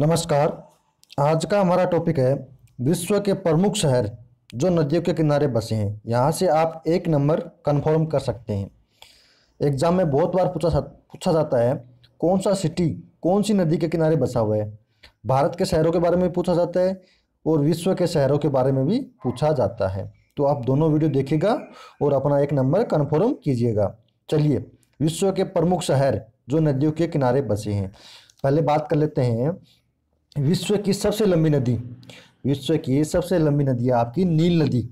नमस्कार आज का हमारा टॉपिक है विश्व के प्रमुख शहर जो नदियों के किनारे बसे हैं यहाँ से आप एक नंबर कन्फर्म कर सकते हैं एग्ज़ाम में बहुत बार पूछा पूछा जाता है कौन सा सिटी कौन सी नदी के किनारे बसा हुआ है भारत के शहरों के बारे में पूछा जाता है और विश्व के शहरों के बारे में भी पूछा जाता है तो आप दोनों वीडियो देखिएगा और अपना एक नंबर कन्फर्म कीजिएगा चलिए विश्व के प्रमुख शहर जो नदियों के किनारे बसे हैं पहले बात कर लेते हैं विश्व की सबसे लंबी नदी विश्व की सबसे लंबी नदी है आपकी नील नदी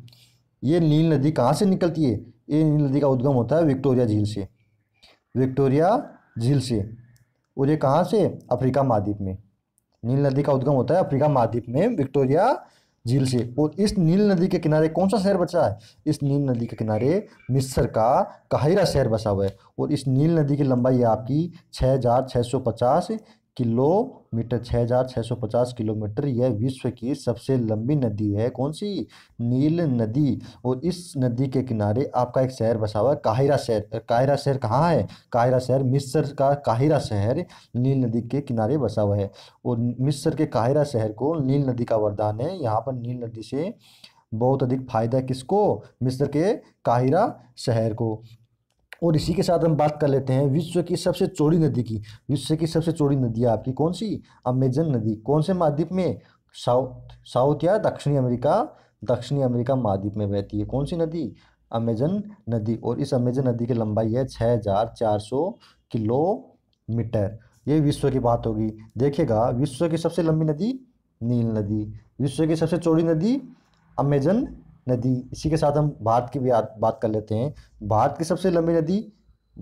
ये नील नदी कहाँ से निकलती है ये नील नदी का उद्गम होता है विक्टोरिया झील से विक्टोरिया झील से और ये कहाँ से अफ्रीका महाद्वीप में नील नदी का उद्गम होता है अफ्रीका महाद्वीप में विक्टोरिया झील से और इस नील नदी के किनारे कौन सा शहर बचा है इस नील नदी के किनारे मिस्र का काहिरा शहर बसा हुआ है और इस नील नदी की लंबाई है आपकी छः हज़ार छः सौ पचास किलोमीटर 6650 किलोमीटर यह विश्व की सबसे लंबी नदी है कौन सी नील नदी और इस नदी के किनारे आपका एक शहर बसा हुआ है काहिरा शहर काहिरा शहर कहाँ है काहिरा शहर मिस्र का काहिरा शहर नील नदी के किनारे बसा हुआ है और मिस्र के काहिरा शहर को नील नदी का वरदान है यहाँ पर नील नदी से बहुत अधिक फायदा किसको मिस्र के काहिरा शहर को और इसी के साथ हम बात कर लेते हैं विश्व की सबसे चौड़ी नदी की विश्व की सबसे चौड़ी नदी है आपकी कौन सी अमेजन नदी कौन से महाद्वीप में साउथ साउथ या दक्षिणी अमेरिका दक्षिणी अमेरिका महाद्वीप में बहती है कौन सी नदी अमेजन नदी और इस अमेजन नदी की लंबाई है छः हज़ार चार सौ किलोमीटर ये विश्व की बात होगी देखिएगा विश्व की सबसे लंबी नदी नील नदी विश्व की सबसे चौड़ी नदी अमेजन नदी इसी के साथ हम भारत की भी बात कर लेते हैं भारत की सबसे लंबी नदी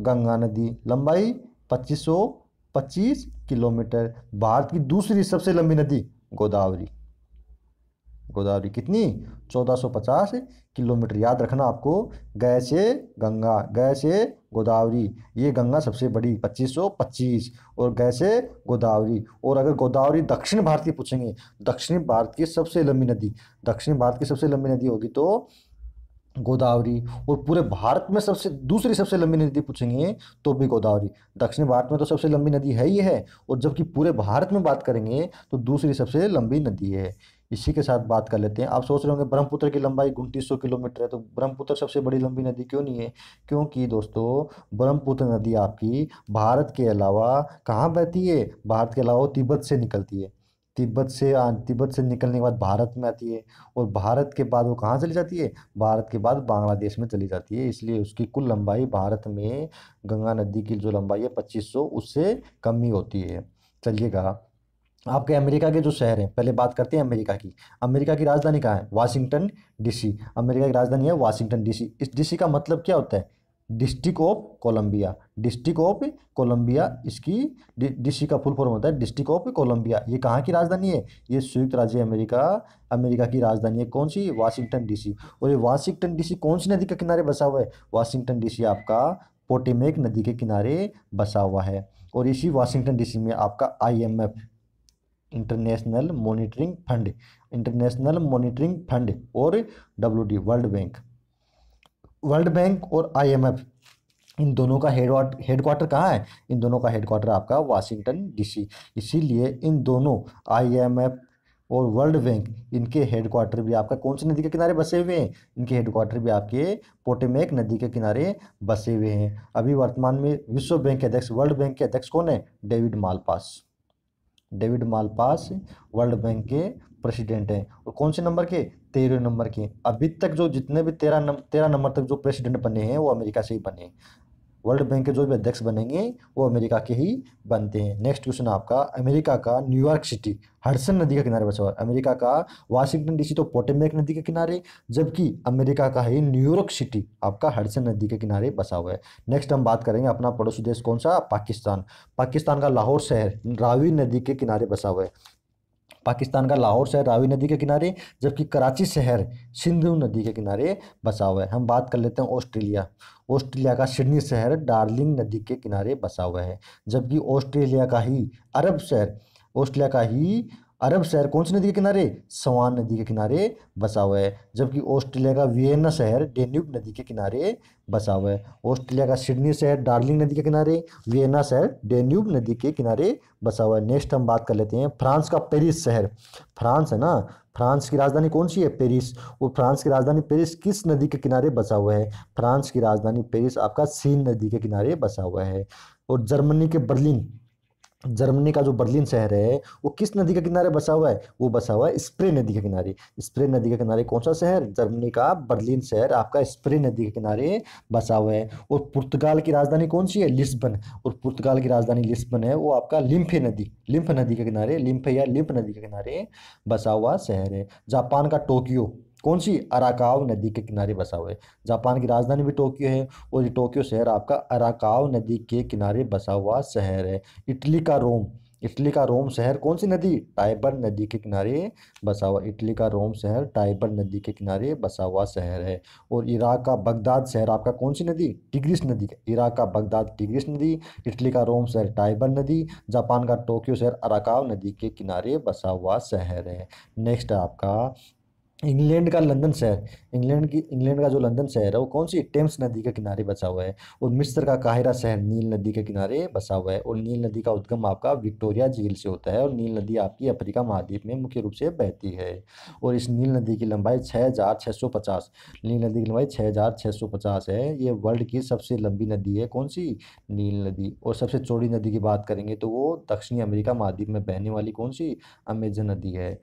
गंगा नदी लंबाई 2525 किलोमीटर भारत की दूसरी सबसे लंबी नदी गोदावरी गोदावरी कितनी 1450 किलोमीटर याद रखना आपको गए से गंगा गए से गोदावरी ये गंगा सबसे बड़ी 2525 और कैसे गोदावरी और अगर गोदावरी दक्षिण भारत की पूछेंगे दक्षिण भारत की सबसे लंबी नदी दक्षिण भारत की सबसे लंबी नदी होगी तो गोदावरी और पूरे भारत में सबसे दूसरी सबसे लंबी नदी पूछेंगे तो भी गोदावरी दक्षिण भारत में तो सबसे लंबी नदी है ही है और जबकि पूरे भारत में बात करेंगे तो दूसरी सबसे लंबी नदी है इसी के साथ बात कर लेते हैं आप सोच रहे होंगे ब्रह्मपुत्र की लंबाई उनतीस किलोमीटर है तो ब्रह्मपुत्र सबसे बड़ी लंबी नदी क्यों नहीं है क्योंकि दोस्तों ब्रह्मपुत्र नदी आपकी भारत के अलावा कहाँ बहती है भारत के अलावा तिब्बत से निकलती है तिब्बत से तिब्बत से निकलने के बाद भारत में आती है और भारत के बाद वो कहाँ चली जाती है भारत के बाद बांग्लादेश में चली जाती है इसलिए उसकी कुल लंबाई भारत में गंगा नदी की जो लंबाई है 2500 उससे कम ही होती है चलिएगा आपके अमेरिका के जो शहर हैं पहले बात करते हैं अमेरिका की अमेरिका की राजधानी कहाँ है वाशिंगटन डीसी अमेरिका की राजधानी है वाशिंगटन डीसी इस डीसी का मतलब क्या होता है district of Columbia district of Columbia इसकी डीसी का फुल फॉर्म होता है डिस्ट्रिक्ट ऑफ कोलंबिया ये कहाँ की राजधानी है ये संयुक्त राज्य अमेरिका अमेरिका की राजधानी है कौन सी वाशिंगटन डीसी और ये वाशिंगटन डीसी कौन सी नदी के किनारे बसा हुआ है वाशिंगटन डीसी आपका पोटेमेक नदी के किनारे बसा हुआ है और इसी वाशिंगटन डीसी में आपका IMF international monitoring fund international monitoring fund और W world bank world bank और आईएमएफ इन दोनों का हेड हेडक्वार्टर कहाँ है इन दोनों का हेडक्वार्टर आपका वाशिंगटन डीसी इसीलिए इन दोनों आईएमएफ और वर्ल्ड बैंक इनके हेडक्वार्टर भी आपका कौन सी नदी के किनारे बसे हुए हैं इनके हेडक्वार्टर भी आपके पोटेमेक नदी के किनारे बसे हुए हैं अभी वर्तमान में विश्व बैंक के अध्यक्ष वर्ल्ड बैंक के अध्यक्ष कौन है David Malpass David Malpass world bank के प्रेसिडेंट हैं और कौन से नंबर के तेरह नंबर के अभी तक जो जितने भी तेरह नंबर तेरह नंबर तक जो प्रेसिडेंट बने हैं वो अमेरिका से ही बने हैं वर्ल्ड बैंक के जो भी अध्यक्ष बनेंगे वो अमेरिका के ही बनते हैं नेक्स्ट क्वेश्चन आपका अमेरिका का न्यूयॉर्क सिटी हडसन नदी के किनारे बचा हुआ है अमेरिका का वाशिंगटन डीसी तो पोटेमेक नदी के किनारे जबकि अमेरिका का ही न्यूयॉर्क सिटी आपका हडसन नदी के किनारे बसा हुआ है नेक्स्ट हम बात करेंगे अपना पड़ोसी देश कौन सा पाकिस्तान पाकिस्तान का लाहौर शहर रावी नदी के किनारे बसा हुआ है पाकिस्तान का लाहौर शहर रावी नदी के किनारे जबकि कराची शहर सिंधु नदी के किनारे बसा हुआ है हम बात कर लेते हैं ऑस्ट्रेलिया ऑस्ट्रेलिया का सिडनी शहर डार्लिंग नदी के किनारे बसा हुआ है जबकि ऑस्ट्रेलिया का ही अरब शहर ऑस्ट्रेलिया का ही अरब शहर कौन सी नदी के किनारे सवान नदी के किनारे बसा हुआ है जबकि ऑस्ट्रेलिया का वियना शहर डेन्यूब नदी के किनारे बसा हुआ है ऑस्ट्रेलिया का सिडनी शहर डार्लिंग नदी के किनारे वियना शहर डेन्यूब नदी के किनारे बसा हुआ है नेक्स्ट हम बात कर लेते हैं फ्रांस का पेरिस शहर फ्रांस है ना फ्रांस की राजधानी कौन सी है पेरिस और फ्रांस की राजधानी पेरिस किस नदी के किनारे बसा हुआ है फ्रांस की राजधानी पेरिस आपका सीन नदी के किनारे बसा हुआ है और जर्मनी के बर्लिन जर्मनी का जो बर्लिन शहर है वो किस नदी के किनारे बसा हुआ है वो बसा हुआ है स्प्रे नदी के किनारे स्प्रे नदी के किनारे कौन सा शहर जर्मनी का बर्लिन शहर आपका स्प्रे नदी के किनारे बसा हुआ है और पुर्तगाल की राजधानी कौन सी है लिस्बन और पुर्तगाल की राजधानी लिस्बन है वो आपका लिम्फे नदी लिम्फ नदी के किनारे लिम्फ या लिम्फ नदी के किनारे बसा हुआ शहर है जापान का टोक्यो कौन सी अराकाव नदी के किनारे बसा हुआ है जापान की राजधानी भी टोक्यो है और ये टोक्यो शहर आपका अराकाव नदी के किनारे बसा हुआ शहर है इटली का रोम इटली का रोम शहर कौन सी नदी टाइबर नदी के किनारे बसा हुआ इटली का रोम शहर टाइबर नदी के किनारे बसा हुआ शहर है और इराक का बगदाद शहर आपका कौन सी नदी टिग्रिस नदी इराक का बगदाद टिग्रिस नदी इटली का रोम शहर टाइबर नदी जापान का टोक्यो शहर अराकाव नदी के किनारे बसा हुआ शहर है नेक्स्ट आपका इंग्लैंड का लंदन शहर इंग्लैंड की इंग्लैंड का जो लंदन शहर है वो कौन सी टेम्स नदी के किनारे बसा हुआ है और मिस्र का काहिरा शहर नील नदी के किनारे बसा हुआ है और नील नदी का उद्गम आपका विक्टोरिया झील से होता है और नील नदी आपकी अफ्रीका महाद्वीप में मुख्य रूप से बहती है और इस नील नदी की लंबाई छः हज़ार छः सौ पचास नील नदी की लंबाई छः हज़ार छः सौ पचास है ये वर्ल्ड की सबसे लंबी नदी है कौन सी नील नदी और सबसे चौड़ी नदी की बात करेंगे तो वो दक्षिणी अमेरिका महाद्वीप में बहने वाली कौन सी अमेजन नदी है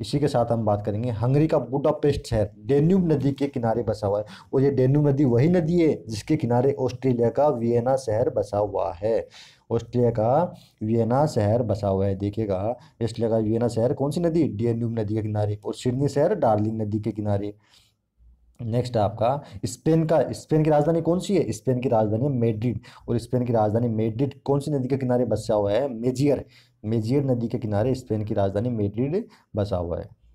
इसी के साथ हम बात करेंगे हंगरी का बुडापेस्ट शहर डेन्यूब नदी के किनारे बसा हुआ है और ये डेन्यूब नदी वही नदी है जिसके किनारे ऑस्ट्रेलिया का वियना शहर बसा हुआ है ऑस्ट्रेलिया का वियना शहर बसा हुआ है देखिएगा ऑस्ट्रेलिया का वियना शहर कौन सी नदी डेन्यूब नदी के किनारे और सिडनी शहर डार्लिंग नदी के किनारे नेक्स्ट आपका स्पेन का स्पेन की राजधानी कौन सी है स्पेन की राजधानी मेड्रिड और स्पेन की राजधानी मेड्रिड कौन सी नदी के किनारे बसा हुआ है मेजियर मेजियर नदी के किनारे स्पेन की राजधानी मेड्रिड बसा हुआ है